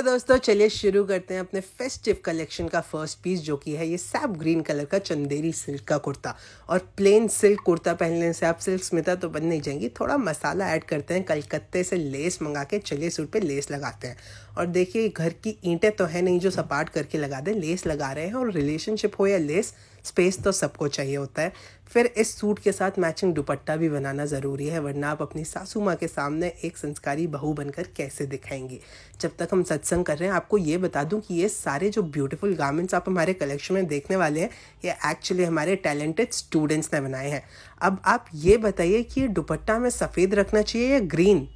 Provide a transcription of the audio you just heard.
है दोस्तों चलिए शुरू करते हैं अपने फेस्टिव कलेक्शन का फर्स्ट पीस जो कि है ये सैप ग्रीन कलर का चंदेरी सिल्क का कुर्ता और प्लेन सिल्क कुर्ता पहनने से आप सिल्क स्मिता तो बन नहीं जाएंगी थोड़ा मसाला ऐड करते हैं कलकत्ते से लेस मंगा के चलिए सूट पे लेस लगाते हैं और देखिए घर की ईंटें तो है नहीं जो सपाट करके लगा दें लेस लगा रहे हैं और रिलेशनशिप हो या लेस स्पेस तो सबको चाहिए होता है फिर इस सूट के साथ मैचिंग दुपट्टा भी बनाना ज़रूरी है वरना आप अपनी सासू माँ के सामने एक संस्कारी बहू बनकर कैसे दिखाएंगे जब तक हम सत्संग कर रहे हैं आपको ये बता दूं कि ये सारे जो ब्यूटीफुल गारमेंट्स आप हमारे कलेक्शन में देखने वाले हैं ये एक्चुअली हमारे टैलेंटेड स्टूडेंट्स ने बनाए हैं अब आप ये बताइए कि ये दुपट्टा हमें सफ़ेद रखना चाहिए या ग्रीन